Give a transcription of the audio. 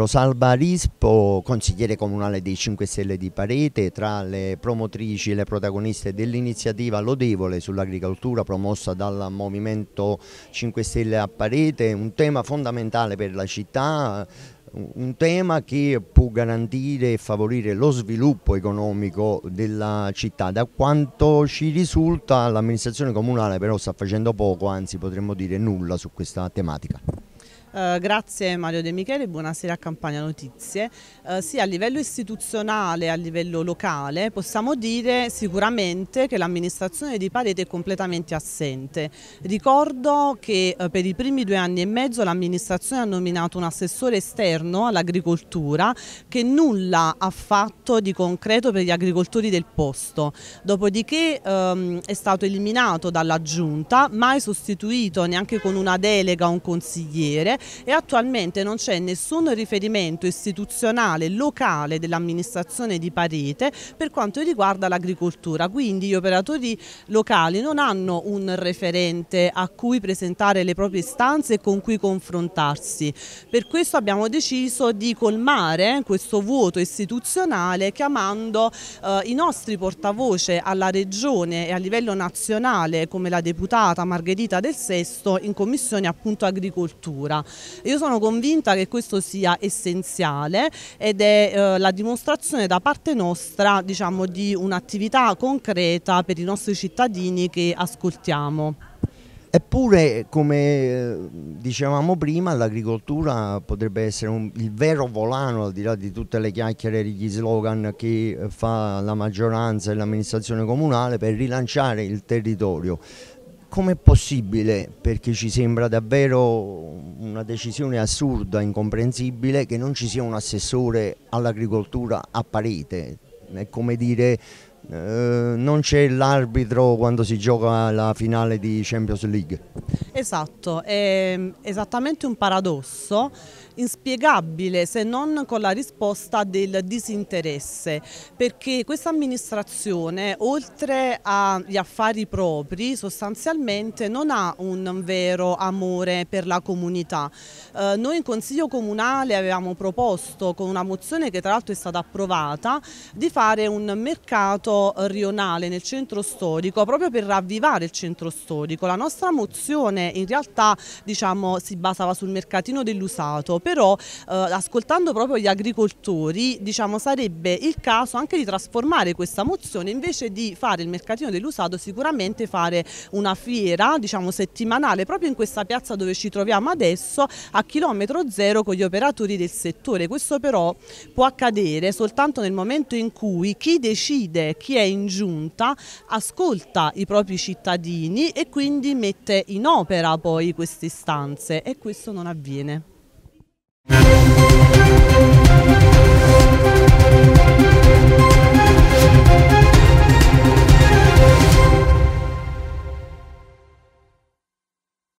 Rosalba Rispo, consigliere comunale dei 5 Stelle di Parete, tra le promotrici e le protagoniste dell'iniziativa lodevole sull'agricoltura promossa dal Movimento 5 Stelle a Parete, un tema fondamentale per la città, un tema che può garantire e favorire lo sviluppo economico della città. Da quanto ci risulta l'amministrazione comunale però sta facendo poco, anzi potremmo dire nulla su questa tematica. Eh, grazie Mario De Michele, buonasera a Campania Notizie. Uh, sì, a livello istituzionale, e a livello locale, possiamo dire sicuramente che l'amministrazione di Parete è completamente assente. Ricordo che uh, per i primi due anni e mezzo l'amministrazione ha nominato un assessore esterno all'agricoltura che nulla ha fatto di concreto per gli agricoltori del posto. Dopodiché um, è stato eliminato dalla giunta, mai sostituito neanche con una delega o un consigliere e attualmente non c'è nessun riferimento istituzionale locale dell'amministrazione di Parete per quanto riguarda l'agricoltura, quindi gli operatori locali non hanno un referente a cui presentare le proprie istanze e con cui confrontarsi. Per questo abbiamo deciso di colmare questo vuoto istituzionale chiamando eh, i nostri portavoce alla regione e a livello nazionale come la deputata Margherita del Sesto in commissione appunto agricoltura. Io sono convinta che questo sia essenziale ed è eh, la dimostrazione da parte nostra diciamo, di un'attività concreta per i nostri cittadini che ascoltiamo. Eppure, come eh, dicevamo prima, l'agricoltura potrebbe essere un, il vero volano, al di là di tutte le chiacchiere e gli slogan che eh, fa la maggioranza e l'amministrazione comunale, per rilanciare il territorio com'è possibile, perché ci sembra davvero una decisione assurda, incomprensibile, che non ci sia un assessore all'agricoltura a parete? È come dire eh, non c'è l'arbitro quando si gioca la finale di Champions League. Esatto, è esattamente un paradosso inspiegabile se non con la risposta del disinteresse perché questa amministrazione oltre agli affari propri sostanzialmente non ha un vero amore per la comunità. Eh, noi in Consiglio Comunale avevamo proposto con una mozione che tra l'altro è stata approvata di fare un mercato mercato rionale nel centro storico proprio per ravvivare il centro storico. La nostra mozione in realtà diciamo, si basava sul mercatino dell'usato, però eh, ascoltando proprio gli agricoltori diciamo, sarebbe il caso anche di trasformare questa mozione invece di fare il mercatino dell'usato sicuramente fare una fiera diciamo, settimanale proprio in questa piazza dove ci troviamo adesso a chilometro zero con gli operatori del settore. Questo però può accadere soltanto nel momento in cui chi decide chi è in giunta ascolta i propri cittadini e quindi mette in opera poi queste istanze e questo non avviene.